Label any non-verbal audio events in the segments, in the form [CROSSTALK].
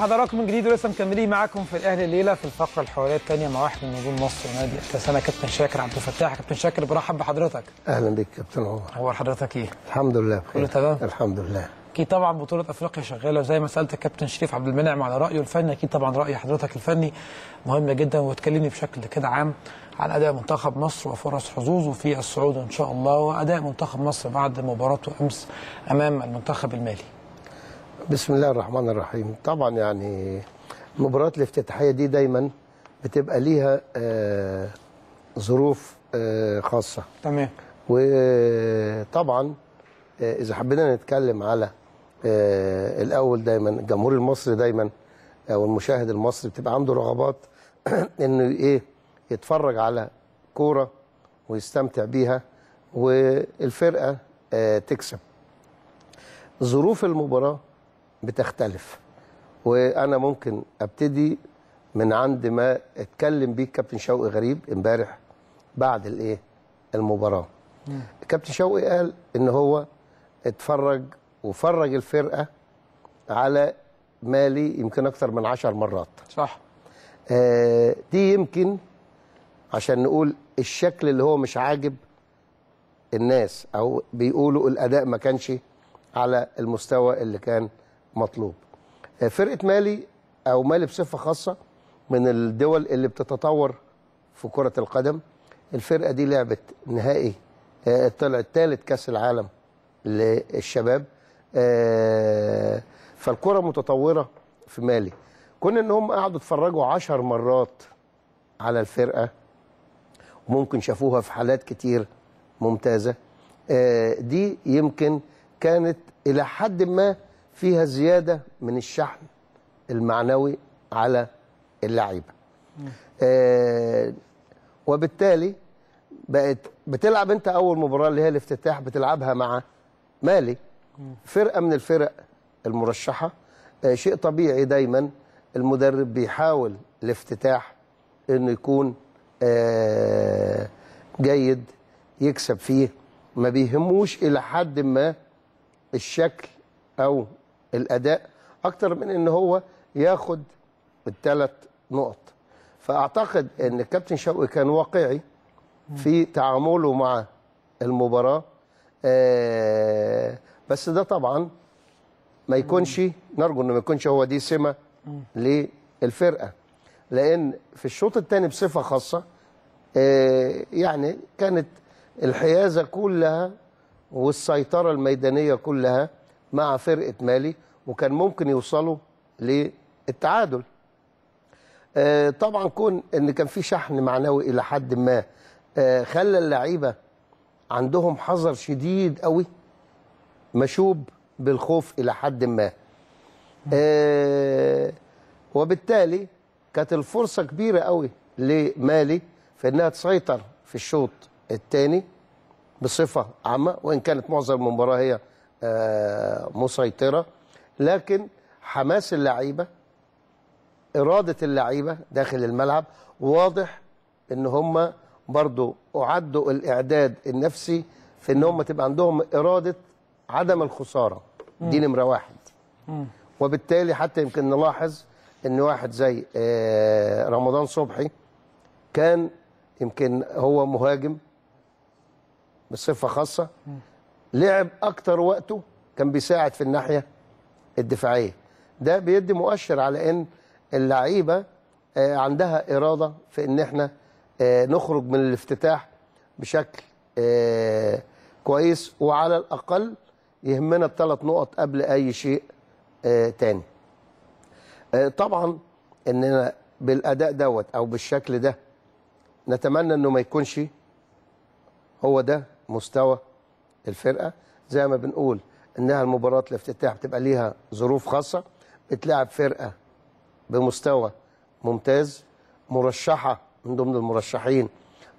حضراتكم من جديد ولسه مكملين معاكم في الاهلي الليله في الفقره الحواريه الثانيه مع واحد من نجوم مصر ونادي الترسانه كابتن شاكر عبد الفتاح كابتن شاكر برحب بحضرتك اهلا بك كابتن عمر اخبار حضرتك ايه الحمد لله بخير كله تمام الحمد لله اكيد طبعا بطوله افريقيا شغاله وزي ما سالت الكابتن شريف عبد المنعم على رايه الفني اكيد طبعا راي حضرتك الفني مهم جدا وتكلمني بشكل كده عام عن اداء منتخب مصر وفرص حظوظه في الصعود ان شاء الله واداء منتخب مصر بعد مباراته امس امام المنتخب المالي بسم الله الرحمن الرحيم طبعا يعني مباراة الافتتاحية دي دايما بتبقى ليها آه، ظروف آه، خاصة تمام وطبعا آه، إذا حبينا نتكلم على الأول دايما الجمهور المصري دايما أو المشاهد المصري بتبقى عنده رغبات [CLEARS THROAT] إنه إيه يتفرج على كورة ويستمتع بيها والفرقة تكسب ظروف المباراه بتختلف وانا ممكن ابتدي من عند ما اتكلم بيه الكابتن شوقي غريب امبارح بعد الايه المباراه كابتن شوقي قال ان هو اتفرج وفرج الفرقه على مالي يمكن اكثر من عشر مرات صح آه دي يمكن عشان نقول الشكل اللي هو مش عاجب الناس او بيقولوا الاداء ما كانش على المستوى اللي كان مطلوب آه، فرقه مالي او مالي بصفه خاصه من الدول اللي بتتطور في كره القدم الفرقه دي لعبت نهائي آه، طلعت ثالث كاس العالم للشباب آه، فالكره متطوره في مالي كون ان هم قعدوا اتفرجوا عشر مرات على الفرقه وممكن شافوها في حالات كتير ممتازه دي يمكن كانت الى حد ما فيها زيادة من الشحن المعنوي على اللعيبة آه وبالتالي بقت بتلعب انت اول مباراة اللي هي الافتتاح بتلعبها مع مالي فرقة من الفرق المرشحة آه شيء طبيعي دايما المدرب بيحاول الافتتاح انه يكون آه جيد يكسب فيه ما بيهموش الى حد ما الشكل او الاداء اكتر من ان هو ياخد الثلاث نقط فاعتقد ان الكابتن شوقي كان واقعي في تعامله مع المباراه آه، بس ده طبعا ما يكونش نرجو انه ما يكونش هو دي سمه للفرقه لان في الشوط الثاني بصفه خاصه آه، يعني كانت الحيازه كلها والسيطره الميدانيه كلها مع فرقه مالي وكان ممكن يوصلوا للتعادل آه، طبعا كون ان كان في شحن معنوي الى حد ما آه، خلى اللعيبه عندهم حذر شديد قوي مشوب بالخوف الى حد ما آه، وبالتالي كانت الفرصه كبيره قوي لمالي في انها تسيطر في الشوط الثاني بصفه عامه وان كانت معظم المباراه هي آه، مسيطرة لكن حماس اللعيبة إرادة اللعيبة داخل الملعب واضح إن هم برضو أعدوا الإعداد النفسي في إن هم تبقى عندهم إرادة عدم الخسارة دي نمرة واحد وبالتالي حتى يمكن نلاحظ إن واحد زي آه، رمضان صبحي كان يمكن هو مهاجم بصفة خاصة لعب اكتر وقته كان بيساعد في الناحيه الدفاعيه ده بيدي مؤشر على ان اللعيبه آه، عندها اراده في ان احنا آه، نخرج من الافتتاح بشكل آه، كويس وعلى الاقل يهمنا الثلاث نقط قبل اي شيء تاني طبعا اننا بالاداء دوت او بالشكل ده نتمنى انه ما يكونش هو ده مستوى الفرقه زي ما بنقول انها المباراه الافتتاح بتبقى ليها ظروف خاصه بتلعب فرقه بمستوى ممتاز مرشحه من ضمن المرشحين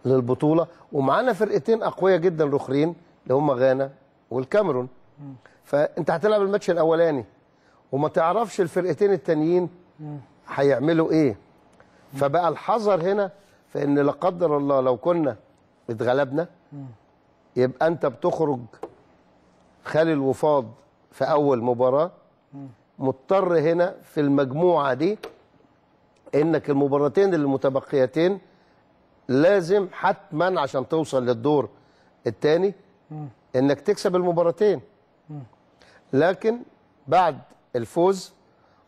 للبطوله ومعانا فرقتين اقوياء جدا الاخرين اللي هم غانا والكاميرون فانت هتلعب الماتش الاولاني وما تعرفش الفرقتين التانيين هيعملوا ايه فبقى الحذر هنا في ان لا قدر الله لو كنا اتغلبنا يبقى انت بتخرج خالي الوفاض في اول مباراه مضطر هنا في المجموعه دي انك المباراتين المتبقيتين لازم حتما عشان توصل للدور الثاني انك تكسب المباراتين لكن بعد الفوز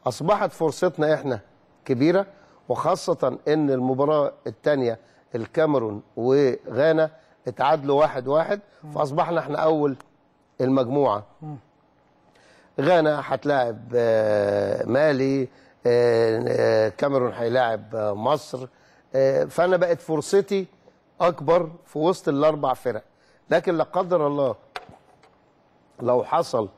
اصبحت فرصتنا احنا كبيره وخاصه ان المباراه الثانيه الكاميرون وغانا اتعادلوا واحد واحد فاصبحنا احنا اول المجموعه غانا هتلاعب آه، مالي آه، آه، كاميرون هيلاعب مصر فانا بقت فرصتي اكبر في وسط الاربع فرق لكن لا قدر الله لو حصل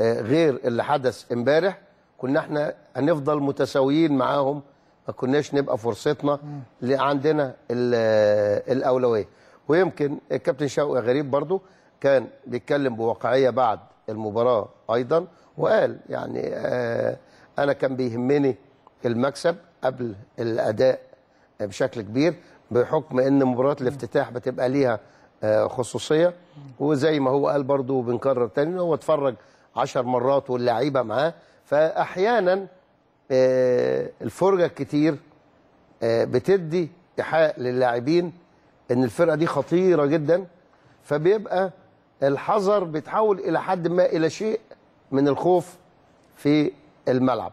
غير اللي حدث امبارح كنا احنا هنفضل متساويين معاهم ما كناش نبقى فرصتنا اللي عندنا الاولويه ويمكن الكابتن شوقي غريب برضو كان بيتكلم بواقعيه بعد المباراه ايضا وقال يعني آه، انا كان بيهمني المكسب قبل الاداء بشكل كبير بحكم ان مباراه الافتتاح بتبقى ليها آه، خصوصيه وزي ما هو قال برضو بنكرر تاني هو اتفرج 10 مرات واللعيبه معاه فاحيانا آه، الفرجه الكتير بتدي ايحاء للاعبين ان الفرقه دي خطيره جدا فبيبقى الحذر بيتحول الى حد ما الى شيء من الخوف في الملعب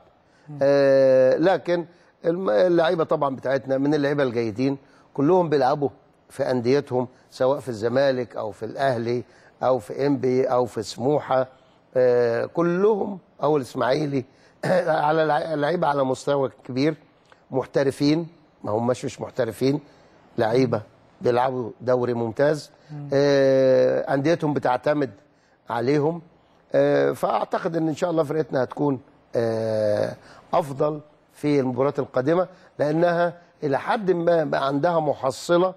آه لكن اللعيبه طبعا بتاعتنا من اللعيبه الجيدين كلهم بيلعبوا في انديتهم سواء في الزمالك او في الاهلي او في انبي او في سموحه آه كلهم او الاسماعيلي آه، على لعيبه على مستوى كبير محترفين ما هماش مش محترفين لعيبه بيلعبوا دوري ممتاز آه انديتهم بتعتمد عليهم آه فاعتقد ان ان شاء الله فرقتنا هتكون آه افضل في المباريات القادمه لانها الى حد ما بقى عندها محصله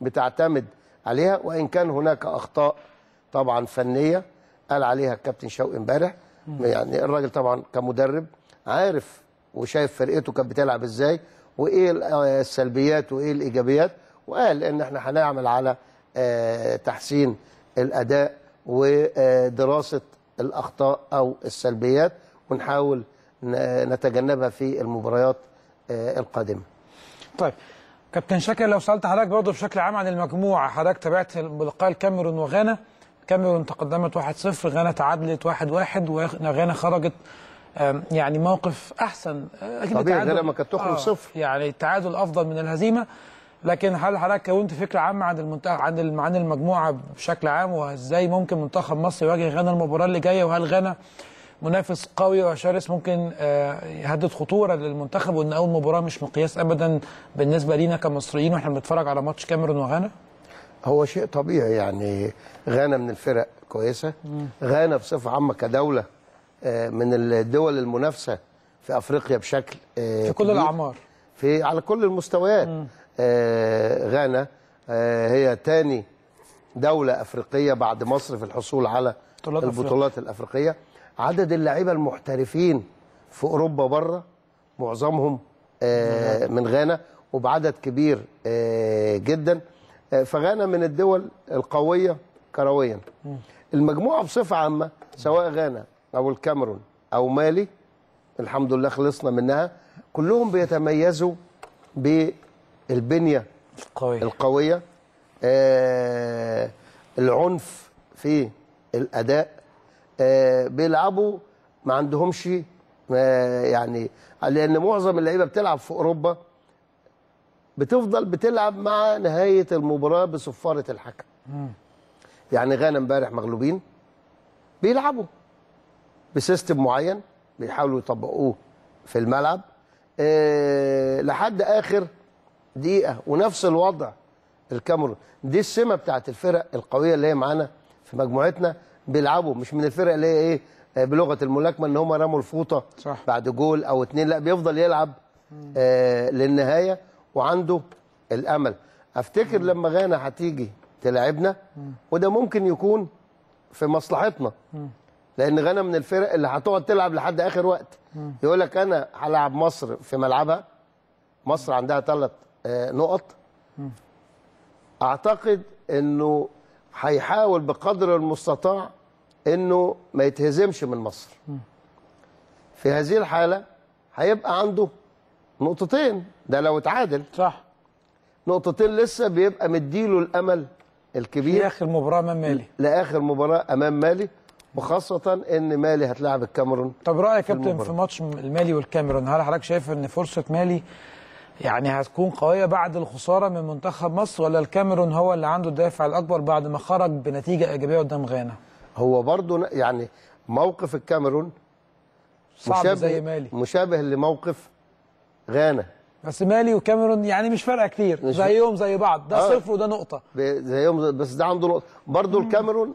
بتعتمد عليها وان كان هناك اخطاء طبعا فنيه قال عليها الكابتن شوقي امبارح يعني الراجل طبعا كمدرب عارف وشايف فرقته كانت بتلعب ازاي وايه آه، السلبيات وايه الايجابيات وقال ان احنا هنعمل على آه، تحسين الاداء ودراسه الاخطاء او السلبيات ونحاول نتجنبها في المباريات آه، القادمه. طيب كابتن شاكر لو سالت حضرتك برضه بشكل عام عن المجموعه حضرتك تابعت لقاء الكاميرون وغانا الكاميرون تقدمت 1-0 غانا تعادلت 1-1 وغانا خرجت يعني موقف احسن آه، طبيعي غانا ما كانت تخرج صفر يعني التعادل افضل من الهزيمه لكن هل حضرتك كونت فكره عامه عن المنتخب عن عن المجموعه بشكل عام وازاي ممكن منتخب مصر يواجه غانا المباراه اللي جايه وهل غانا منافس قوي وشرس ممكن آه، يهدد خطوره للمنتخب وان اول مباراه مش مقياس ابدا بالنسبه لينا كمصريين واحنا بنتفرج على ماتش كاميرون وغانا؟ هو شيء طبيعي يعني غانا من الفرق كويسه غانا بصفه عامه كدوله آه، من الدول المنافسه في افريقيا بشكل آه، في كل الاعمار في على كل المستويات مم. غانا آه، هي ثاني دولة أفريقية بعد مصر في الحصول على البطولات الأفريقية عدد اللعيبة المحترفين في أوروبا بره معظمهم آه، من غانا وبعدد كبير آه، جدا فغانا من الدول القوية كرويا المجموعة بصفة عامة سواء غانا أو الكاميرون أو مالي الحمد لله خلصنا منها كلهم بيتميزوا البنيه القويه القويه آه العنف في الاداء آه بيلعبوا ما عندهمش آه يعني لان معظم اللعيبه بتلعب في اوروبا بتفضل بتلعب مع نهايه المباراه بصفاره الحكم يعني غانا امبارح مغلوبين بيلعبوا بسيستم معين بيحاولوا يطبقوه في الملعب آه لحد اخر دقيقه ونفس الوضع الكاميرون دي السمه بتاعت الفرق القويه اللي هي معانا في مجموعتنا بيلعبوا مش من الفرق اللي هي ايه آه، بلغه الملاكمه ان هم رموا الفوطه صح. بعد جول او اتنين لا بيفضل يلعب آه للنهايه وعنده الامل افتكر مم. لما غانا هتيجي تلاعبنا وده ممكن يكون في مصلحتنا مم. لان غانا من الفرق اللي هتقعد تلعب لحد اخر وقت يقول لك انا هلعب مصر في ملعبها مصر عندها ثلاث آه، نقط اعتقد انه هيحاول بقدر المستطاع انه ما يتهزمش من مصر في هذه الحاله هيبقى عنده نقطتين ده لو اتعادل صح نقطتين لسه بيبقى مديله الامل الكبير لاخر مباراه امام مالي لاخر مباراه امام مالي وخاصة إن مالي هتلاعب الكاميرون طب رأيك يا كابتن في ماتش المالي والكاميرون هل حضرتك شايف إن فرصة مالي يعني هتكون قوية بعد الخسارة من منتخب مصر ولا الكاميرون هو اللي عنده الدافع الأكبر بعد ما خرج بنتيجة إيجابية قدام غانا هو برضه يعني موقف الكاميرون صعب مشابه زي مالي مشابه لموقف غانا بس مالي وكاميرون يعني مش فارقه كتير مش زيهم زي بعض ده آه. صفر وده نقطه زيهم بس ده عنده نقطه برضه الكاميرون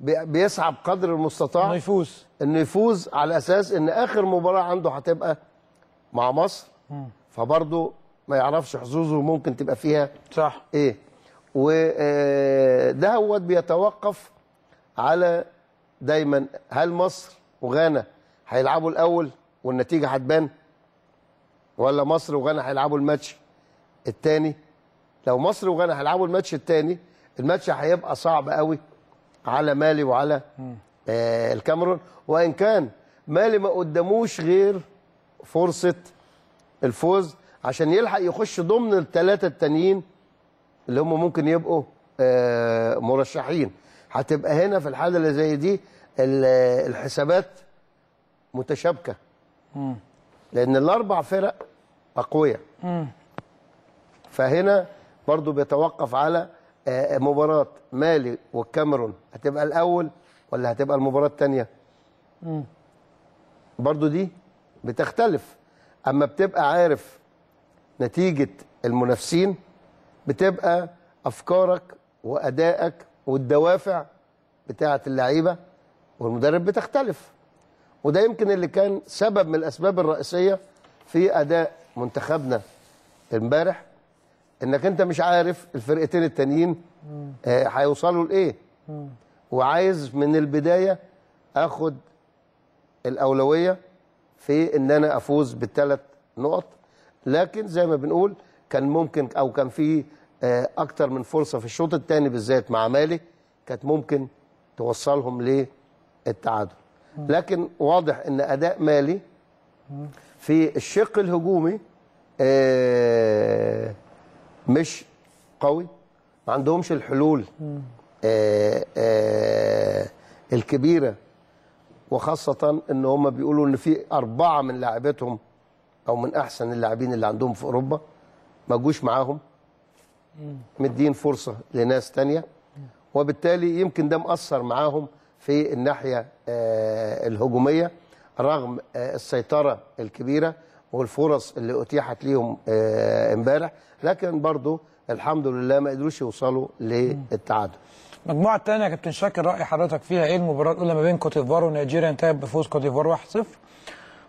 بيسعى بقدر المستطاع انه يفوز انه يفوز على اساس ان اخر مباراه عنده هتبقى مع مصر مم. فبرضه ما يعرفش حظوظه ممكن تبقى فيها صح ايه وده آه، هو بيتوقف على دايما هل مصر وغانا هيلعبوا الاول والنتيجه هتبان ولا مصر وغانا هيلعبوا الماتش الثاني لو مصر وغانا هيلعبوا الماتش الثاني الماتش هيبقى صعب قوي على مالي وعلى آه الكاميرون وان كان مالي ما قدموش غير فرصه الفوز عشان يلحق يخش ضمن الثلاثه التانيين اللي هم ممكن يبقوا آه، مرشحين هتبقى هنا في الحاله اللي زي دي الحسابات متشابكه لان الاربع فرق اقوياء فهنا برضو بيتوقف على آه، آه، مباراه مالي والكاميرون هتبقى الاول ولا هتبقى المباراه الثانيه برضو دي بتختلف اما بتبقى عارف نتيجه المنافسين بتبقى افكارك وادائك والدوافع بتاعه اللعيبه والمدرب بتختلف وده يمكن اللي كان سبب من الاسباب الرئيسيه في اداء منتخبنا امبارح انك انت مش عارف الفرقتين التانيين آه، هيوصلوا لايه وعايز من البدايه اخد الاولويه في ان انا افوز بالثلاث نقط لكن زي ما بنقول كان ممكن او كان في آه، اكتر من فرصه في الشوط الثاني بالذات مع مالي كانت ممكن توصلهم للتعادل لكن واضح ان اداء مالي في الشق الهجومي آه، مش قوي ما عندهمش الحلول آه، الكبيره وخاصه ان هم بيقولوا ان في اربعه من لاعبتهم او من احسن اللاعبين اللي عندهم في اوروبا ما جوش معاهم مدين فرصه لناس تانية وبالتالي يمكن ده مأثر معاهم في الناحيه آه، الهجوميه رغم آه، السيطره الكبيره والفرص اللي اتيحت ليهم آه، امبارح لكن برضو الحمد لله ما قدروش يوصلوا للتعادل المجموعه الثانيه يا كابتن شاكر راي حضرتك فيها ايه المباراه الاولى ما بين كوتيفوار ونيجيريا انتهت بفوز كوتيفوار 1-0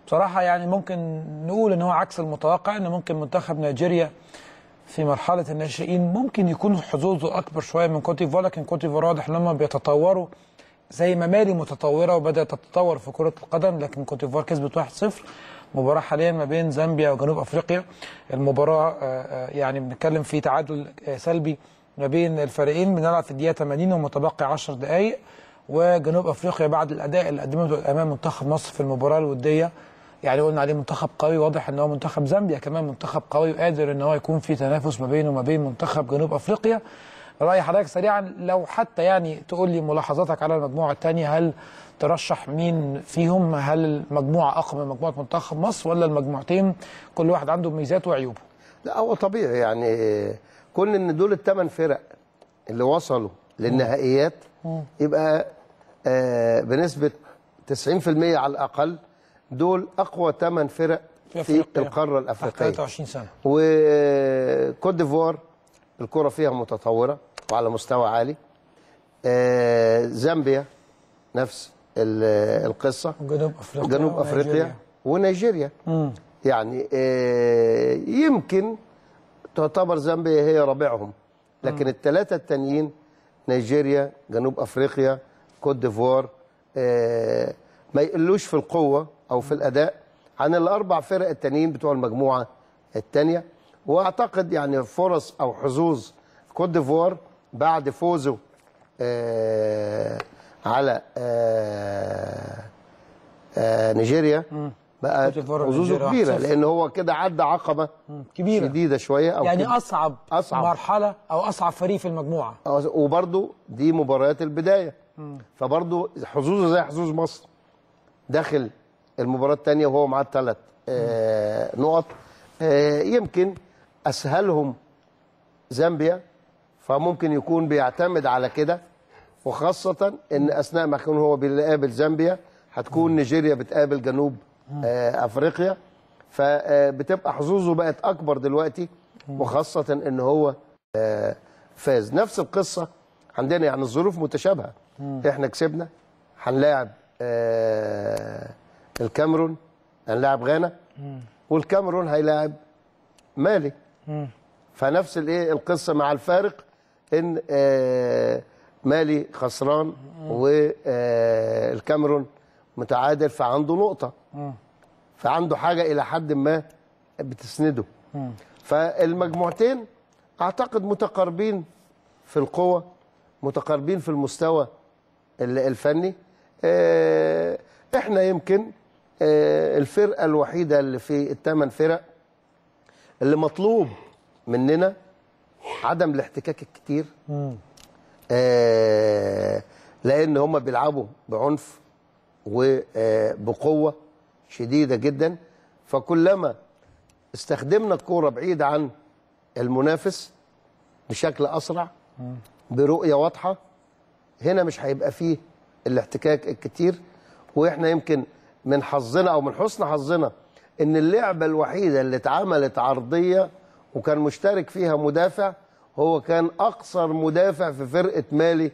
بصراحه يعني ممكن نقول ان هو عكس المتوقع ان ممكن منتخب نيجيريا في مرحله الناشئين ممكن يكون حظوظه اكبر شويه من كوتيفوار لكن كوتيفوار واضح ان هم بيتطوروا زي ممالي متطوره وبدات تتطور في كره القدم لكن كوتيفوار كسبت 1-0 مباراه حاليا ما بين زامبيا وجنوب افريقيا المباراه آه، آه، يعني بنتكلم في تعادل آه، سلبي ما بين الفريقين بنلعب في الدقيقه 80 ومتبقي 10 دقائق وجنوب افريقيا بعد الاداء اللي قدمته امام منتخب مصر في المباراه الوديه يعني قلنا عليه منتخب قوي واضح ان هو منتخب زامبيا كمان منتخب قوي وقادر ان هو يكون في تنافس ما بينه وما بين منتخب جنوب افريقيا راي حضرتك سريعا لو حتى يعني تقول لي ملاحظاتك على المجموعه الثانيه هل ترشح مين فيهم هل المجموعه اقوى من مجموعه منتخب مصر ولا المجموعتين كل واحد عنده ميزاته وعيوبه لا هو طبيعي يعني كون ان دول الثمان فرق اللي وصلوا للنهائيات يبقى آه بنسبه 90% على الاقل دول اقوى ثمان فرق في, في القاره الافريقيه 23 سنه وكوت ديفوار الكره فيها متطوره وعلى مستوى عالي آه زامبيا نفس القصه جنوب افريقيا جنوب افريقيا ونيجيريا, ونيجيريا. يعني آه يمكن تعتبر زامبيا هي رابعهم لكن الثلاثه التانيين نيجيريا جنوب افريقيا كوت ديفوار آه، ما يقلوش في القوه او في الاداء عن الاربع فرق التانيين بتوع المجموعه الثانيه واعتقد يعني فرص او حظوظ كوت ديفوار بعد فوزه آه، على آه، نيجيريا بقى حظوظه إيه كبيره لان هو كده عدى عقبه كبيره شديده شويه او يعني اصعب اصعب مرحله او اصعب فريق في المجموعه وبرده دي مباريات البدايه فبرده حظوظه زي حظوظ مصر داخل المباراه الثانيه وهو معاه ثلاث آه نقط آه يمكن اسهلهم زامبيا فممكن يكون بيعتمد على كده وخاصه ان اثناء ما يكون هو بيقابل زامبيا هتكون نيجيريا بتقابل جنوب آه، افريقيا فبتبقى حظوظه بقت اكبر دلوقتي وخاصه ان هو آه، فاز نفس القصه عندنا يعني الظروف متشابهه احنا كسبنا هنلاعب آه، الكاميرون هنلاعب غانا والكاميرون هيلاعب مالي فنفس الايه القصه مع الفارق ان مالي خسران والكاميرون متعادل فعنده نقطه فعنده حاجه الى حد ما بتسنده فالمجموعتين اعتقد متقاربين في القوه متقاربين في المستوى الفني آه، احنا يمكن آه، الفرقه الوحيده اللي في الثمان فرق اللي مطلوب مننا عدم الاحتكاك الكتير آه، لان هم بيلعبوا بعنف وبقوه شديده جدا فكلما استخدمنا الكوره بعيد عن المنافس بشكل اسرع برؤيه واضحه هنا مش هيبقى فيه الاحتكاك الكتير واحنا يمكن من حظنا او من حسن حظنا ان اللعبه الوحيده اللي اتعملت عرضيه وكان مشترك فيها مدافع هو كان اقصر مدافع في فرقه مالي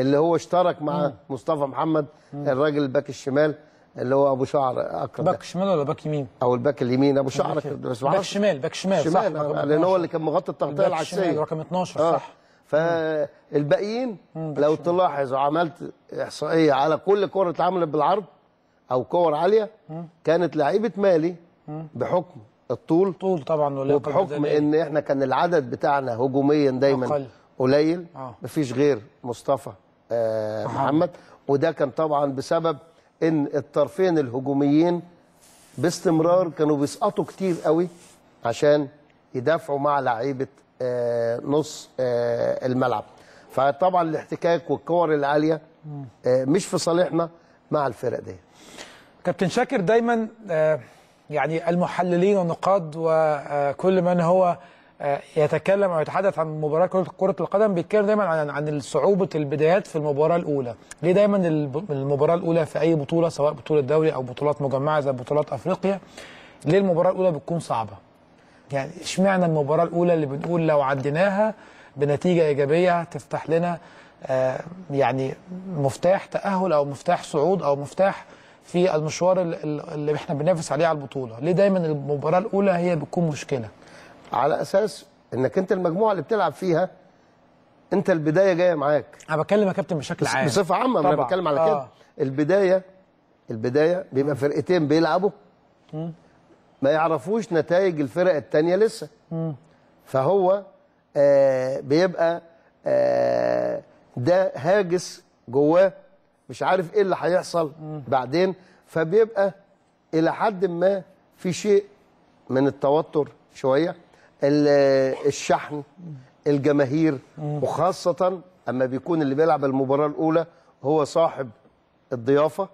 اللي هو اشترك مع مم. مصطفى محمد الراجل الباك الشمال اللي هو ابو شعر اكرم باك شمال ولا باك يمين او الباك اليمين ابو شعر بس باك شمال باك شمال, شمال صح لان هو اللي كان مغطي التغطيه العكسيه رقم 12 آه. صح فالباقيين لو تلاحظ وعملت احصائيه على كل كره اتعملت بالعرض او كور عاليه مم. كانت لعيبه مالي مم. بحكم الطول طول طبعا وبحكم ان احنا كان العدد بتاعنا هجوميا دايما أقل. قليل آه. مفيش غير مصطفى آه، محمد وده كان طبعا بسبب ان الطرفين الهجوميين باستمرار كانوا بيسقطوا كتير قوي عشان يدافعوا مع لعيبه آه، نص آه، الملعب فطبعا الاحتكاك والكور العاليه مش في صالحنا مع الفرق دي كابتن شاكر دايما يعني المحللين والنقاد وكل من هو آه، يتكلم او يتحدث عن مباراه كره القدم بيتكلم دايما عن عن صعوبه البدايات في المباراه الاولى، ليه دايما المباراه الاولى في اي بطوله سواء بطوله دوري او بطولات مجمعه زي بطولات افريقيا ليه المباراه الاولى بتكون صعبه؟ يعني اشمعنى المباراه الاولى اللي بنقول لو عديناها بنتيجه ايجابيه تفتح لنا آه، يعني مفتاح تاهل او مفتاح صعود او مفتاح في المشوار اللي احنا بننافس عليه على البطوله، ليه دايما المباراه الاولى هي بتكون مشكله؟ على اساس انك انت المجموعه اللي بتلعب فيها انت البدايه جايه معاك انا بتكلم يا كابتن بشكل عام بصفه عامه انا بتكلم على كده آه. البدايه البدايه بيبقى فرقتين بيلعبوا ما يعرفوش نتائج الفرق الثانيه لسه فهو آه بيبقى آه ده هاجس جواه مش عارف ايه اللي هيحصل بعدين فبيبقى الى حد ما في شيء من التوتر شويه الشحن الجماهير وخاصة أما بيكون اللي بيلعب المباراة الأولى هو صاحب الضيافة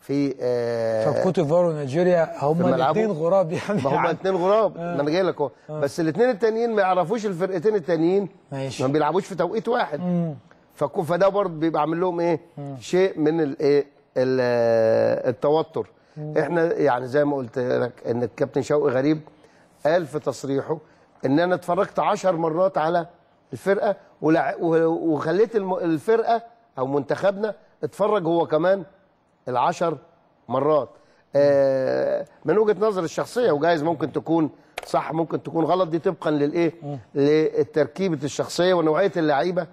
في آه كوت ديفوار ونيجيريا هما الاثنين غراب يعني ما هما الاثنين غراب آه. ما انا جاي لك اهو آه. بس الاثنين التانيين ما يعرفوش الفرقتين التانيين ماشي ما بيلعبوش في توقيت واحد فده برضه بيبقى عامل لهم ايه مم. شيء من الايه آه، التوتر مم. احنا يعني زي ما قلت لك ان الكابتن شوقي غريب قال في تصريحه ان انا اتفرجت 10 مرات على الفرقه وخليت الفرقه او منتخبنا اتفرج هو كمان العشر مرات آه، من وجهه نظر الشخصيه وجايز ممكن تكون صح ممكن تكون غلط دي طبقا للايه لتركيبه الشخصيه ونوعيه اللعيبه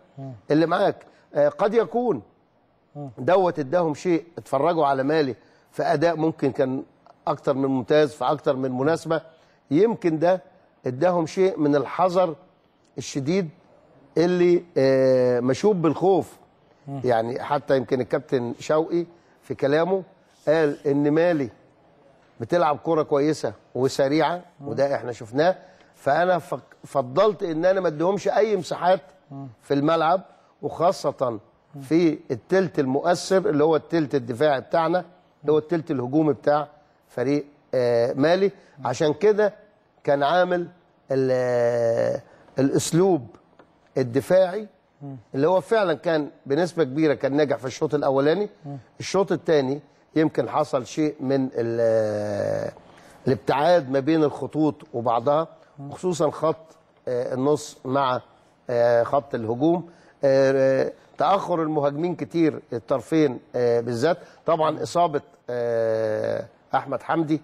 اللي معاك آه، قد يكون دوت اداهم شيء اتفرجوا على مالي في اداء ممكن كان اكتر من ممتاز في اكتر من مناسبه يمكن ده اداهم شيء من الحذر الشديد اللي آه، مشوب بالخوف يعني حتى يمكن الكابتن شوقي في كلامه قال ان مالي بتلعب كوره كويسه وسريعه وده احنا شفناه فانا فضلت ان انا ما اديهمش اي مساحات في الملعب وخاصه في التلت المؤثر اللي هو التلت الدفاعي بتاعنا اللي هو التلت الهجومي بتاع فريق آه، مالي عشان كده كان عامل الاسلوب الدفاعي اللي هو فعلا كان بنسبه كبيره كان ناجح في الشوط الاولاني الشوط الثاني يمكن حصل شيء من الابتعاد ما بين الخطوط وبعضها خصوصا خط آه، النص مع آه، خط الهجوم آه، تاخر المهاجمين كتير الطرفين بالذات طبعا اصابه احمد حمدي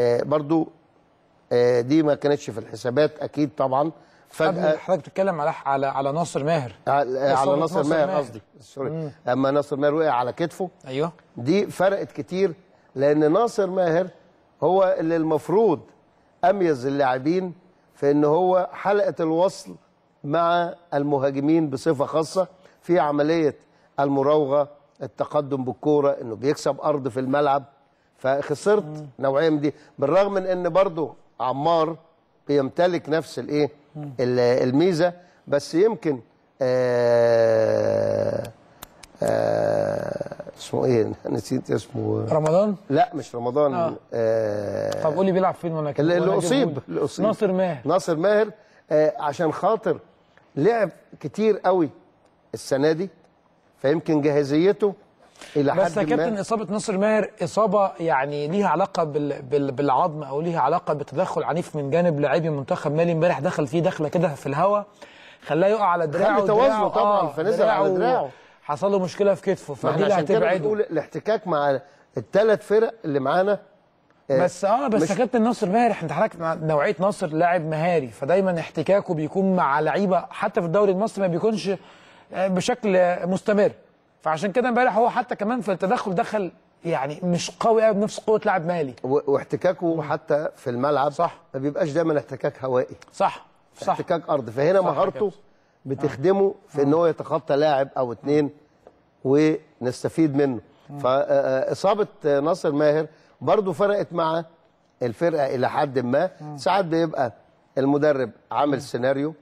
برضو آه، دي ما كانتش في الحسابات اكيد طبعا فجاه حضرتك بتتكلم على على على ناصر ماهر آه، آه، على, على ناصر ماهر قصدي سوري اما ناصر ماهر وقع على كتفه ايوه دي فرقت كتير لان ناصر ماهر هو اللي المفروض اميز اللاعبين في ان هو حلقه الوصل مع المهاجمين بصفه خاصه في عمليه المراوغه التقدم بالكوره انه بيكسب ارض في الملعب فخسرت نوعيه من دي بالرغم من ان برضه عمار بيمتلك نفس الايه الميزه بس يمكن آه آه اسمه ايه [LAUGHS] نسيت اسمه رمضان لا مش رمضان آه. آه طب قولي بيلعب فين وانا كده اللي اصيب ناصر ماهر ناصر ماهر آه عشان خاطر لعب كتير قوي السنه دي فيمكن جاهزيته إلى بس يا كابتن اصابه ناصر ماهر اصابه يعني ليها علاقه بال بال بالعظم او ليها علاقه بتدخل عنيف من جانب لاعبي منتخب مالي امبارح دخل فيه دخله كده في الهواء خلاه يقع على دراعه توازنه طبعا آه فنزل على دراعه حصل له مشكله في كتفه فدي اللي هتبعده الاحتكاك مع الثلاث فرق اللي معانا آه، بس اه بس يا كابتن ناصر ماهر احنا حضرتك نوعيه ناصر لاعب مهاري فدايما احتكاكه بيكون مع لعيبه حتى في الدوري المصري ما بيكونش آه، بشكل مستمر فعشان كده امبارح هو حتى كمان في التدخل دخل يعني مش قوي قوي بنفس قوه لاعب مالي واحتكاكه حتى في الملعب صح ما بيبقاش دايما احتكاك هوائي صح صح احتكاك ارض فهنا مهارته بتخدمه آه. في ان هو يتخطى لاعب او اثنين ونستفيد منه آه. فاصابه آه، ناصر ماهر برضه فرقت مع الفرقه الى حد ما آه. ساعات بيبقى المدرب عامل سيناريو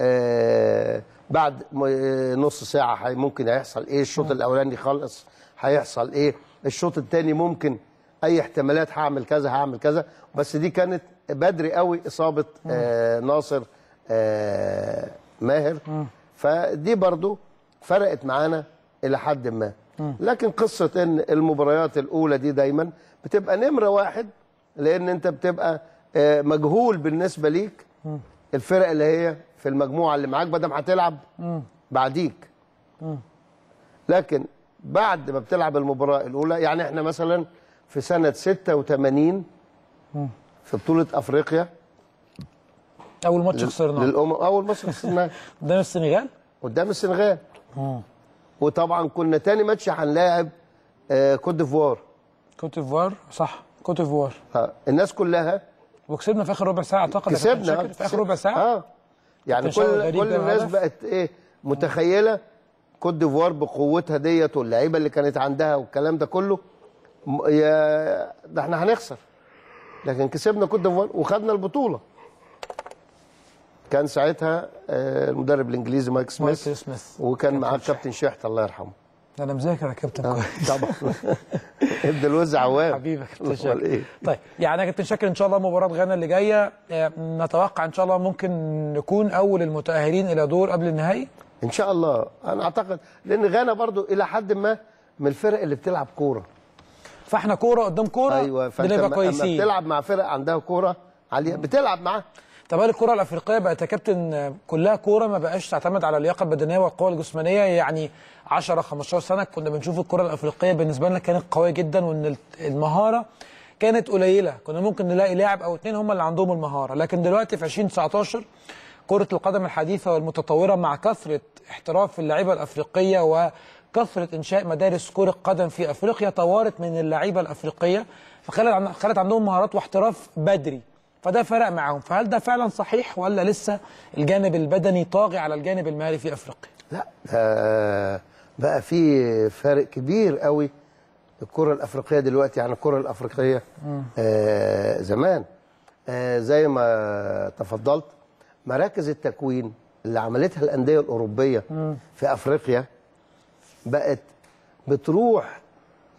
آه بعد آه، نص ساعه ممكن هيحصل ايه الشوط الاولاني خلص هيحصل ايه الشوط الثاني ممكن اي احتمالات هعمل كذا هعمل كذا بس دي كانت بدري قوي اصابه آه ناصر آه ماهر فدي برضو فرقت معانا الى حد ما لكن قصه ان المباريات الاولى دي دايما بتبقى نمره واحد لان انت بتبقى آه، مجهول بالنسبه ليك الفرق اللي هي في المجموعه اللي معاك بدل ما هتلعب بعديك لكن بعد ما بتلعب المباراه الاولى يعني احنا مثلا في سنه 86 في بطوله افريقيا اول ماتش خسرناه للامم اول ماتش خسرناه [LAUGHS] قدام السنغال قدام السنغال وطبعا كنا تاني ماتش هنلاعب كوت ديفوار كوت ديفوار صح كوت ديفوار آه، الناس كلها وكسبنا في اخر ربع ساعه اعتقد كسبنا في اخر ربع ساعه اه يعني كل كل الناس بقت ايه متخيله كوت ديفوار بقوتها ديت واللعيبه اللي كانت عندها والكلام ده كله يا ده احنا هنخسر لكن كسبنا كوت ديفوار وخدنا البطوله كان ساعتها آه، المدرب الانجليزي مايك سميث وكان معاه الكابتن شحت الله يرحمه انا مذاكر يا كابتن كويس آه، طبعا [LAUGHS] ابن الوز عواد حبيبي كابتن شاكر طيب يعني يا كابتن شاكر ان شاء الله مباراه غانا اللي جايه آه، نتوقع ان شاء الله ممكن نكون اول المتاهلين الى دور قبل النهائي ان شاء الله انا اعتقد لان غانا برضو الى حد ما من الفرق اللي بتلعب كوره فاحنا كوره قدام كوره ايوه فانت لما كويسين بتلعب مع فرق عندها كوره عاليه بتلعب معاها طب هل الكره الافريقيه بقت يا كابتن كلها كوره ما بقاش تعتمد على اللياقه البدنيه والقوه الجسمانيه يعني 10 15 سنه كنا بنشوف الكره الافريقيه بالنسبه لنا كانت قويه جدا وان المهاره كانت قليله كنا ممكن نلاقي لاعب او اثنين هم اللي عندهم المهاره لكن دلوقتي في 2019 كره القدم الحديثه والمتطوره مع كثره احتراف اللعيبه الافريقيه و كثرة إنشاء مدارس كرة قدم في أفريقيا طورت من اللعيبة الأفريقية فخلت عندهم مهارات واحتراف بدري فده فرق معاهم فهل ده فعلا صحيح ولا لسه الجانب البدني طاغي على الجانب المالي في افريقيا لا ده بقى في فارق كبير قوي الكره الافريقيه دلوقتي عن الكره الافريقيه آه زمان آه زي ما تفضلت مراكز التكوين اللي عملتها الانديه الاوروبيه م. في افريقيا بقت بتروح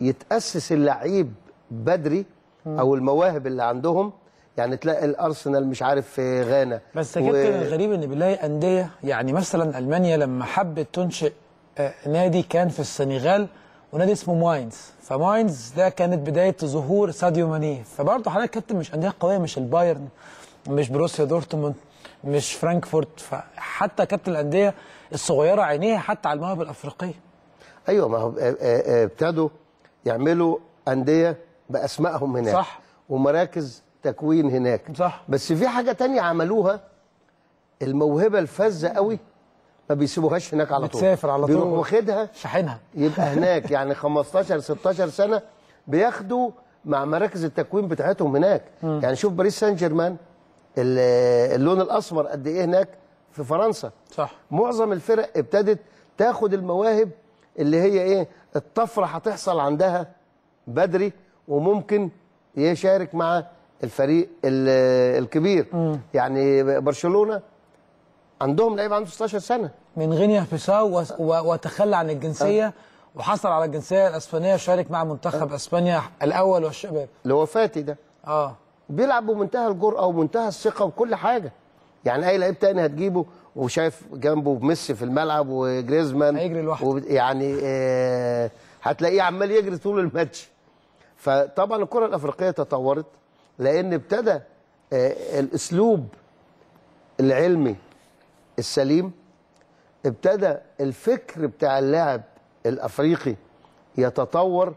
يتاسس اللعيب بدري م. او المواهب اللي عندهم يعني تلاقي الارسنال مش عارف في غانا بس و... كابتن الغريب ان بنلاقي انديه يعني مثلا المانيا لما حبت تنشئ آه، نادي كان في السنغال ونادي اسمه ماينز فماينز ده كانت بدايه ظهور ساديو ماني فبرضه حضرتك كابتن مش انديه قويه مش البايرن مش بروسيا دورتموند مش فرانكفورت فحتى كابتن الانديه الصغيره عينيها حتى على المواهب الافريقيه ايوه ما هو آه، آه، ابتدوا يعملوا انديه باسمائهم هناك صح ومراكز تكوين هناك صح بس في حاجه تانية عملوها الموهبه الفذه قوي ما بيسيبوهاش هناك على طول بتسافر على طول واخدها شاحنها يبقى هناك يعني 15 16 سنه بياخدوا مع مراكز التكوين بتاعتهم هناك م. يعني شوف باريس سان جيرمان اللون الاسمر قد ايه هناك في فرنسا صح معظم الفرق ابتدت تاخد المواهب اللي هي ايه الطفره هتحصل عندها بدري وممكن يشارك مع الفريق الكبير مم. يعني برشلونه عندهم لعيب عنده 16 سنه من غينيا بيساو وتخلى عن الجنسيه أه. وحصل على الجنسيه الاسبانيه شارك مع منتخب أه. اسبانيا الاول والشباب اللي هو فاتي ده اه بيلعب بمنتهى الجرأه ومنتهى الثقه وكل حاجه يعني اي لعيب تاني هتجيبه وشايف جنبه ميسي في الملعب وجريزمان هيجري لوحده وب... يعني آه هتلاقيه عمال يجري طول الماتش فطبعا الكره الافريقيه تطورت لان ابتدى آه، الاسلوب العلمي السليم ابتدى الفكر بتاع اللاعب الافريقي يتطور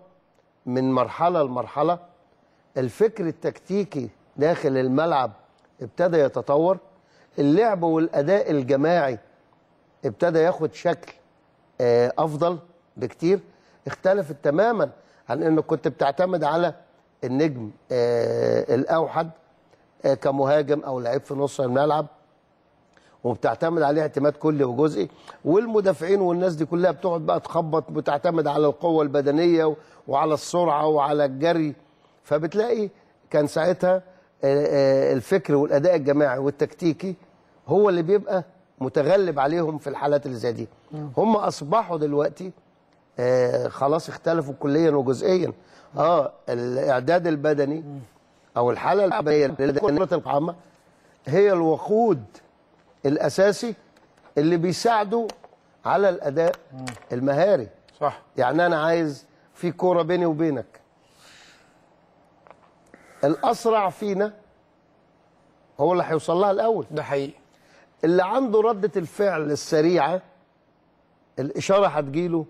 من مرحله لمرحله الفكر التكتيكي داخل الملعب ابتدى يتطور اللعب والاداء الجماعي ابتدى ياخد شكل آه، افضل بكتير اختلفت تماما عن انك كنت بتعتمد على النجم آه، الاوحد آه، كمهاجم او لعيب في نص الملعب وبتعتمد عليه اعتماد كلي وجزئي والمدافعين والناس دي كلها بتقعد بقى تخبط بتعتمد على القوه البدنيه وعلى السرعه وعلى الجري فبتلاقي كان ساعتها آه، الفكر والاداء الجماعي والتكتيكي هو اللي بيبقى متغلب عليهم في الحالات اللي زي دي هم اصبحوا دلوقتي آه خلاص اختلفوا كليا وجزئيا اه الاعداد البدني او الحاله البدنيه لكره القامه هي الوقود الاساسي اللي بيساعده على الاداء المهاري صح يعني انا عايز في كوره بيني وبينك الاسرع فينا هو اللي هيوصل لها الاول ده حقيقي اللي عنده رده الفعل السريعه الاشاره هتجيله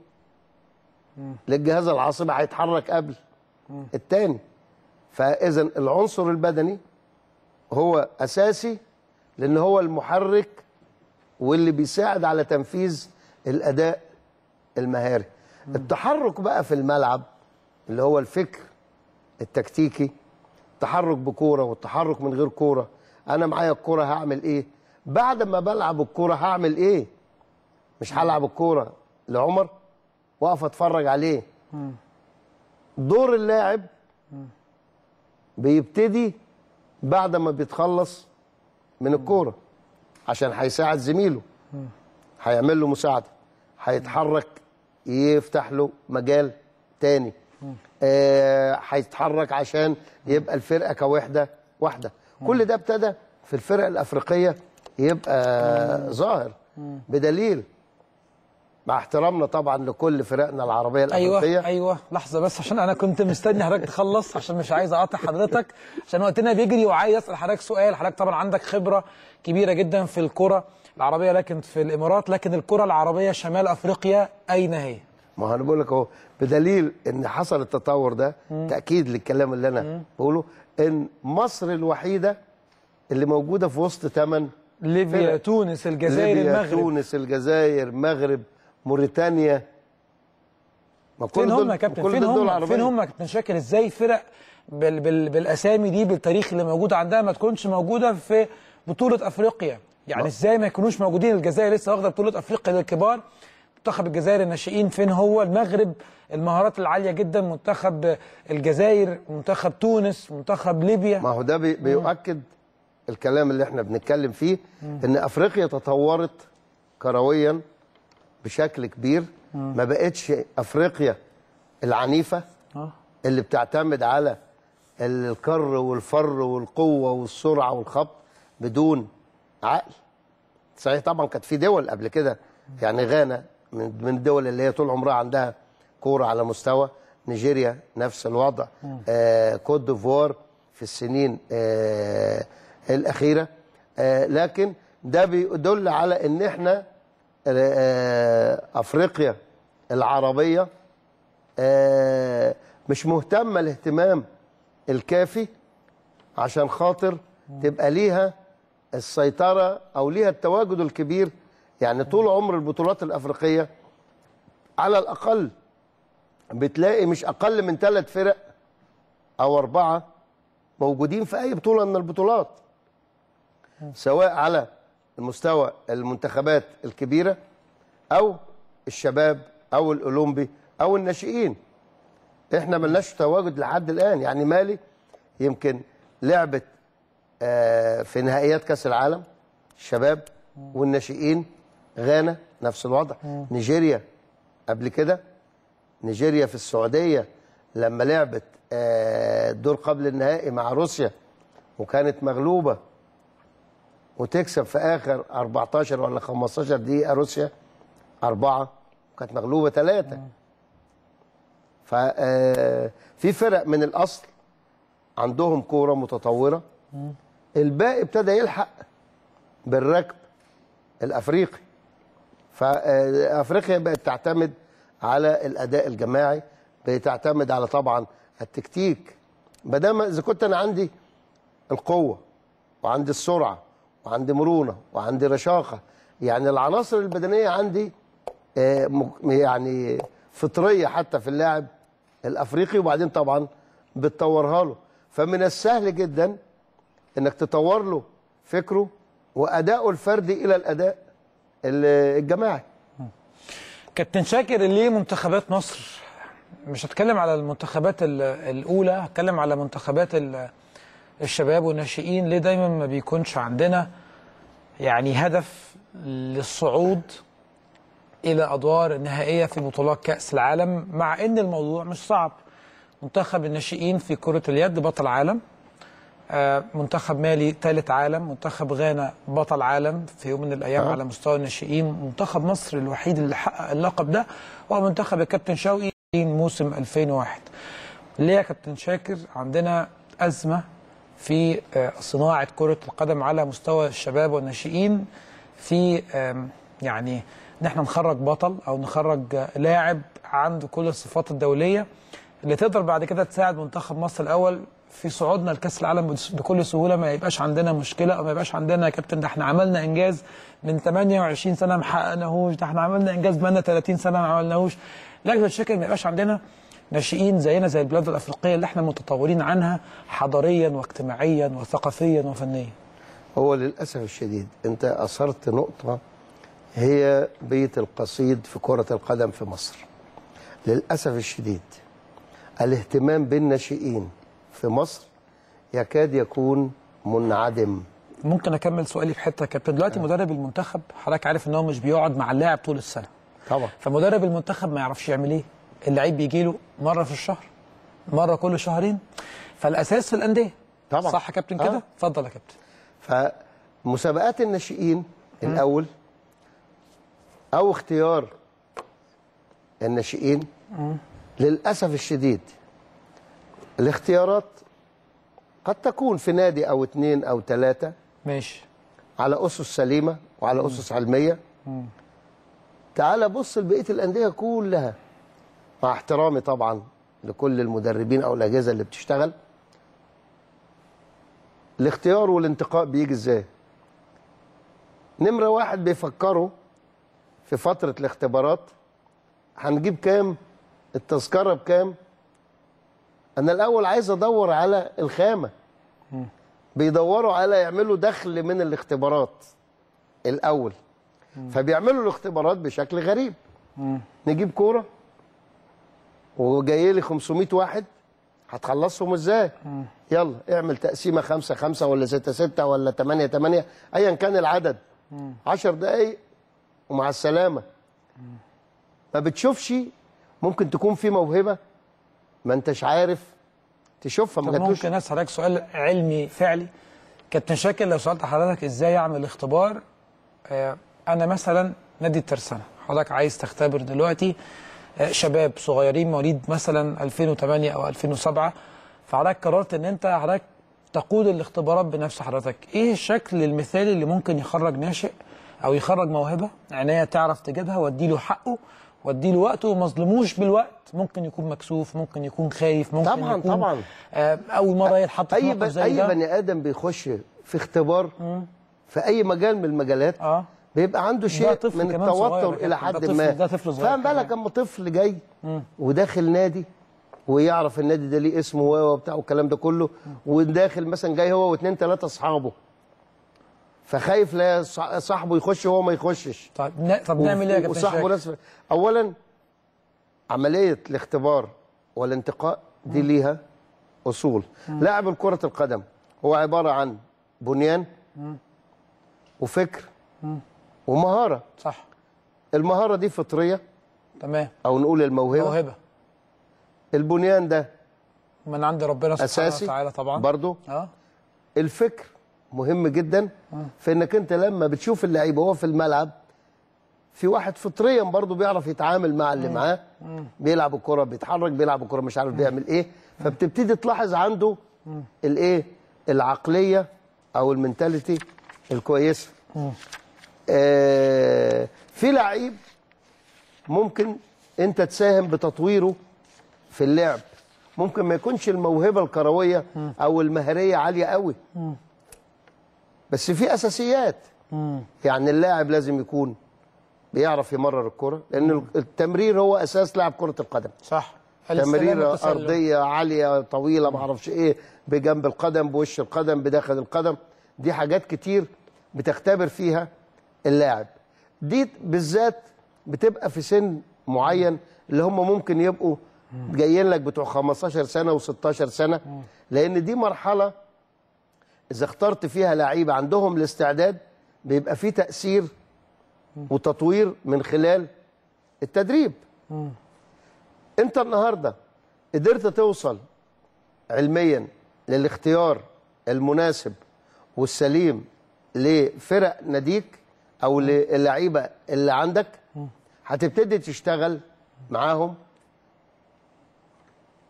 للجهاز العصبي هيتحرك قبل الثاني فاذا العنصر البدني هو اساسي لان هو المحرك واللي بيساعد على تنفيذ الاداء المهاري التحرك بقى في الملعب اللي هو الفكر التكتيكي التحرك بكوره والتحرك من غير كوره انا معايا الكوره هعمل ايه بعد ما بلعب الكوره هعمل ايه مش هلعب الكوره لعمر واقف اتفرج عليه دور اللاعب بيبتدي بعد ما بيتخلص من الكوره عشان هيساعد زميله هيعمل له مساعده هيتحرك يفتح له مجال تاني آه، هيتحرك آه عشان يبقى الفرقه كوحده واحده كل ده ابتدى في الفرق الافريقيه يبقى ظاهر بدليل مع احترامنا طبعا لكل فرقنا العربيه الافريقيه ايوه ايوه لحظه بس عشان انا كنت مستني حضرتك تخلص عشان مش عايز اقاطع حضرتك عشان وقتنا بيجري وعايز اسال حضرتك سؤال حضرتك طبعا عندك خبره كبيره جدا في الكره العربيه لكن في الامارات لكن الكره العربيه شمال افريقيا اين هي؟ ما انا بقول لك اهو بدليل ان حصل التطور ده مم. تاكيد للكلام اللي انا مم. بقوله ان مصر الوحيده اللي موجوده في وسط ثمن ليبيا تونس الجزائر ليبيا المغرب تونس الجزائر المغرب موريتانيا ما فين هم يا كابتن فين هم فين هم يا كابتن شاكر ازاي فرق بال بال بالاسامي دي بالتاريخ اللي موجود عندها ما تكونش موجوده في بطوله افريقيا يعني ما. ازاي ما يكونوش موجودين الجزائر لسه واخده بطوله افريقيا للكبار منتخب الجزائر الناشئين فين هو المغرب المهارات العاليه جدا منتخب الجزائر منتخب تونس منتخب ليبيا ما هو ده بيؤكد بيؤكد الكلام اللي احنا بنتكلم فيه م. ان افريقيا تطورت كرويا بشكل كبير آه. ما بقتش افريقيا العنيفه آه. اللي بتعتمد على الكر والفر والقوه والسرعه والخبط بدون عقل صحيح طبعا كانت في دول قبل كده يعني غانا من الدول اللي هي طول عمرها عندها كوره على مستوى نيجيريا نفس الوضع آه. آه كوت ديفوار في السنين آه الاخيره آه لكن ده بيدل على ان احنا آه، افريقيا العربيه آه، مش مهتمه الاهتمام الكافي عشان خاطر تبقى ليها السيطره او ليها التواجد الكبير يعني طول عمر البطولات الافريقيه على الاقل بتلاقي مش اقل من ثلاث فرق او اربعه موجودين في اي بطوله من البطولات سواء على مستوى المنتخبات الكبيره او الشباب او الاولمبي او الناشئين احنا ملناش تواجد لحد الان يعني مالي يمكن لعبت آه، في نهائيات كاس العالم الشباب والناشئين غانا نفس الوضع نيجيريا قبل كده نيجيريا في السعوديه لما لعبت آه، دور قبل النهائي مع روسيا وكانت مغلوبه وتكسب في اخر 14 ولا 15 دقيقه روسيا اربعه وكانت مغلوبه ثلاثه آه، ففي فرق من الاصل عندهم كوره متطوره الباقي ابتدى يلحق بالركب الافريقي فافريقيا آه، بقت تعتمد على الاداء الجماعي بتعتمد على طبعا التكتيك ما دام اذا كنت انا عندي القوه وعندي السرعه وعندي مرونه وعندي رشاقه يعني العناصر البدنيه عندي آه، يعني فطريه حتى في اللاعب الافريقي وبعدين طبعا بتطورها له فمن السهل جدا انك تطور له فكره وادائه الفردي الى الاداء الجماعي كابتن شاكر ليه منتخبات مصر مش هتكلم على المنتخبات الاولى هتكلم على منتخبات الشباب والناشئين ليه دايما ما بيكونش عندنا يعني هدف للصعود الى ادوار النهائيه في بطولات كاس العالم مع ان الموضوع مش صعب منتخب الناشئين في كره اليد بطل عالم آه، منتخب مالي ثالث عالم منتخب غانا بطل عالم في يوم من الايام أه. على مستوى الناشئين منتخب مصر الوحيد اللي حقق اللقب ده هو منتخب الكابتن شوقي موسم 2001 ليه يا كابتن شاكر عندنا ازمه في آه، صناعة كرة القدم على مستوى الشباب والناشئين في يعني ان احنا نخرج بطل او نخرج لاعب عنده كل الصفات الدوليه اللي تقدر بعد كده تساعد منتخب مصر الاول في صعودنا لكاس العالم بكل سهوله ما يبقاش عندنا مشكله او ما يبقاش عندنا يا كابتن ده احنا عملنا انجاز من 28 سنه ما حققناهوش ده احنا عملنا انجاز بقالنا 30 سنه ما عملناهوش لكن الشكل ما يبقاش عندنا ناشئين زينا زي البلاد الافريقيه اللي احنا متطورين عنها حضاريا واجتماعيا وثقافيا وفنيا هو للاسف الشديد انت اثرت نقطه هي بيت القصيد في كره القدم في مصر للاسف الشديد الاهتمام بالناشئين في مصر يكاد يكون منعدم ممكن اكمل سؤالي في حته كابتن دلوقتي أه. مدرب المنتخب حضرتك عارف ان هو مش بيقعد مع اللاعب طول السنه طبعا فمدرب المنتخب ما يعرفش يعمل ايه اللعيب بيجي له مره في الشهر مره كل شهرين فالاساس في الانديه طبعا صح يا كابتن آه. كده؟ اتفضل آه. يا كابتن فمسابقات الناشئين الاول او اختيار الناشئين للاسف الشديد الاختيارات قد تكون في نادي او اثنين او ثلاثه ماشي على اسس سليمه وعلى اسس علميه تعال بص لبقيه الانديه كلها مع احترامي طبعا لكل المدربين او الاجهزه اللي بتشتغل الاختيار والانتقاء بيجي ازاي نمره واحد بيفكروا في فتره الاختبارات هنجيب كام التذكره بكام انا الاول عايز ادور على الخامه بيدوروا على يعملوا دخل من الاختبارات الاول فبيعملوا الاختبارات بشكل غريب نجيب كوره وجاي لي 500 واحد هتخلصهم ازاي؟ يلا اعمل تقسيمه 5 5 ولا 6 6 ولا 8 8 ايا كان العدد 10 دقائق ومع السلامه ما بتشوفش ممكن تكون في موهبه ما انتش عارف تشوفها ما جاتلوش ممكن اسالك سؤال علمي فعلي كابتن شاكر لو سالت حضرتك ازاي اعمل اختبار آه، انا مثلا نادي الترسانه حضرتك عايز تختبر دلوقتي شباب صغيرين مواليد مثلا 2008 او 2007 فحضرتك قررت ان انت حضرتك تقود الاختبارات بنفس حضرتك ايه الشكل المثالي اللي ممكن يخرج ناشئ او يخرج موهبه عنايه تعرف تجيبها وادي له حقه له وقته وما اظلموش بالوقت ممكن يكون مكسوف ممكن يكون خايف ممكن طبعا يكون طبعا آه، اول مره يتحط في موقف زي اي بني ادم بيخش في اختبار في اي مجال من المجالات آه. بيبقى عنده شيء من التوتر يعني الى حد ما ده طفل صغير فاهم بالك اما طفل جاي وداخل نادي ويعرف النادي ده ليه اسمه و وبتاع والكلام ده كله وداخل مثلا جاي هو واثنين ثلاثه اصحابه فخايف لا صاحبه يخش وهو ما يخشش طيب نا... طب نعمل ايه يا كابتن صاحبه ناس اولا عمليه الاختبار والانتقاء دي ليها اصول لاعب كره القدم هو عباره عن بنيان وفكر ومهاره صح المهاره دي فطريه تمام او نقول الموهبه موهبه البنيان ده من عند ربنا سبحانه وتعالى طبعا برضه اه الفكر مهم جدا آه. في انك انت لما بتشوف اللعيب وهو في الملعب في واحد فطريا برضه بيعرف يتعامل مع اللي معاه بيلعب الكره بيتحرك بيلعب الكره مش عارف بيعمل ايه فبتبتدي تلاحظ عنده الايه العقليه او المنتاليتي الكويسه آه، في لعيب ممكن انت تساهم بتطويره في اللعب ممكن ما يكونش الموهبه الكرويه او المهريه عاليه قوي بس في اساسيات يعني اللاعب لازم يكون بيعرف يمرر الكره لان التمرير هو اساس لعب كره القدم صح تمرير ارضيه عاليه طويله ما اعرفش ايه بجنب القدم بوش القدم بداخل القدم دي حاجات كتير بتختبر فيها اللاعب دي بالذات بتبقى في سن معين اللي هم ممكن يبقوا جايين لك بتوع 15 سنه و16 سنه لان دي مرحله اذا اخترت فيها لعيبه عندهم الاستعداد بيبقى في تاثير وتطوير من خلال التدريب انت النهارده قدرت توصل علميا للاختيار المناسب والسليم لفرق ناديك او اللعيبه اللي عندك هتبتدي تشتغل معاهم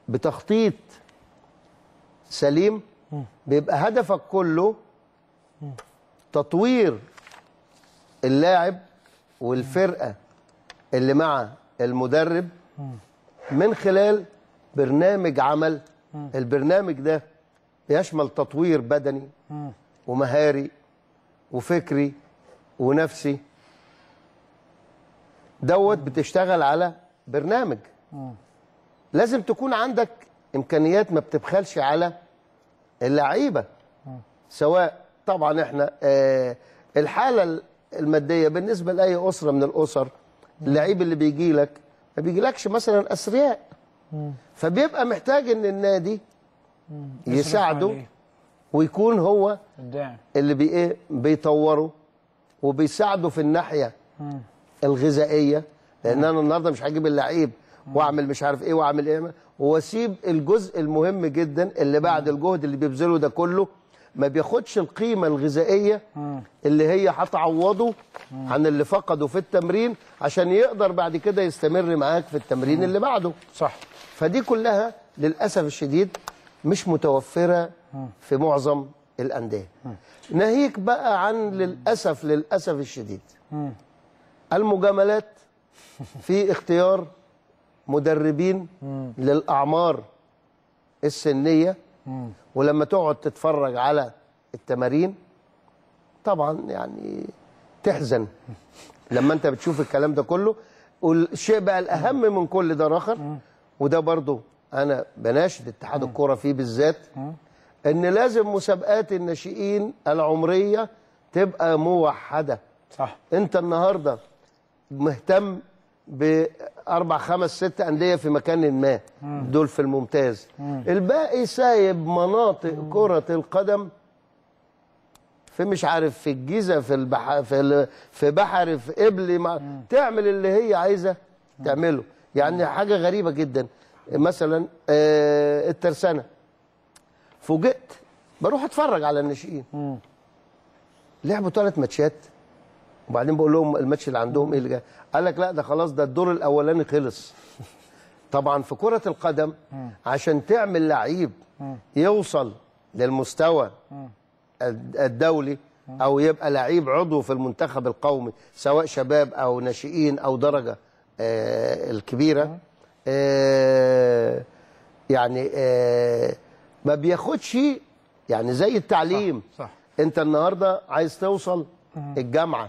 بتخطيط سليم بيبقى هدفك كله تطوير اللاعب والفرقه اللي مع المدرب من خلال برنامج عمل البرنامج ده بيشمل تطوير بدني ومهاري وفكري ونفسي دوت بتشتغل على برنامج لازم تكون عندك امكانيات ما بتبخلش على اللعيبه سواء طبعا احنا آه الحاله الماديه بالنسبه لاي اسره من الاسر اللعيب اللي بيجي لك ما بيجيلكش مثلا اثرياء فبيبقى محتاج ان النادي يساعده ويكون هو اللي بي ايه بيطوره وبيساعده في الناحيه الغذائيه لان انا النهارده مش هجيب اللعيب واعمل مش عارف ايه واعمل ايه واسيب الجزء المهم جدا اللي بعد الجهد اللي بيبذله ده كله ما بياخدش القيمه الغذائيه اللي هي هتعوضه عن اللي فقده في التمرين عشان يقدر بعد كده يستمر معاك في التمرين اللي بعده صح فدي كلها للاسف الشديد مش متوفره في معظم الانديه ناهيك بقى عن للأسف للأسف الشديد المجاملات في اختيار مدربين للأعمار السنية ولما تقعد تتفرج على التمارين طبعا يعني تحزن لما انت بتشوف الكلام ده كله والشيء بقى الأهم من كل ده الاخر وده برضو أنا بناشد اتحاد الكوره فيه بالذات ان لازم مسابقات الناشئين العمريه تبقى موحده صح انت النهارده مهتم باربع خمس ست انديه في مكان ما دول في الممتاز مم. الباقي سايب مناطق مم. كره القدم في مش عارف في الجيزه في البح في, ال... في بحر في قبلي مع... تعمل اللي هي عايزه تعمله يعني حاجه غريبه جدا مثلا آه الترسانه فوجئت بروح اتفرج على الناشئين لعبوا ثلاث ماتشات وبعدين بقول لهم الماتش اللي عندهم ايه اللي جاي قال لك لا ده خلاص ده الدور الاولاني خلص [LAUGHS] طبعا في كره القدم عشان تعمل لعيب يوصل للمستوى الدولي او يبقى لعيب عضو في المنتخب القومي سواء شباب او ناشئين او درجه آه، الكبيره آه، يعني آه، ما بياخدش يعني زي التعليم صح, صح. انت النهارده عايز توصل الجامعه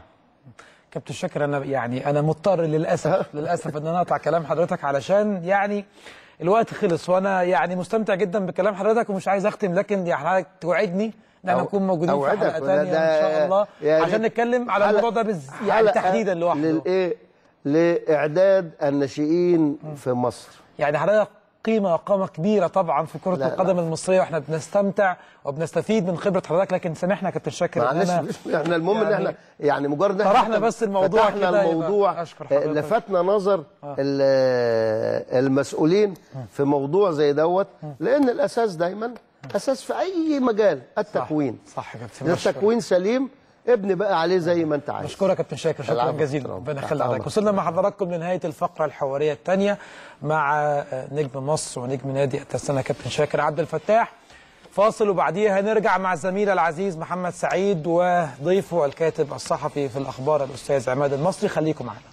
كابتن شاكر انا يعني انا مضطر للاسف [LAUGHS] للاسف ان انا اقطع كلام حضرتك علشان يعني الوقت خلص وانا يعني مستمتع جدا بكلام حضرتك ومش عايز اختم لكن يعني حضرتك توعدني ان احنا نكون موجودين في حلقه ثانيه ان شاء الله يعني عشان نتكلم على الموضوع ده بز... يعني تحديدا لوحده للايه لاعداد الناشئين في مصر يعني حضرتك قيمه وقامه كبيره طبعا في كره القدم المصريه واحنا بنستمتع وبنستفيد من خبره حضرتك لكن سامحنا يا كابتن شاكر معلش احنا المهم يعني ان احنا يعني, يعني مجرد احنا طرحنا بس الموضوع كده الموضوع آه، لفتنا نظر آه. آه، المسؤولين آه. في موضوع زي دوت لان الاساس دايما اساس في اي مجال التكوين صح, صح التكوين سليم ابن بقى عليه زي ما انت عايز بشكرك كابتن شاكر شكرا جزيلا ربنا يخليك وصلنا مع حضراتكم لنهايه الفقره الحواريه الثانيه مع آه، نجم مصر ونجم نادي الترسانه كابتن شاكر عبد الفتاح فاصل وبعديها هنرجع مع الزميل العزيز محمد سعيد وضيفه الكاتب الصحفي في الاخبار الاستاذ عماد المصري خليكم معنا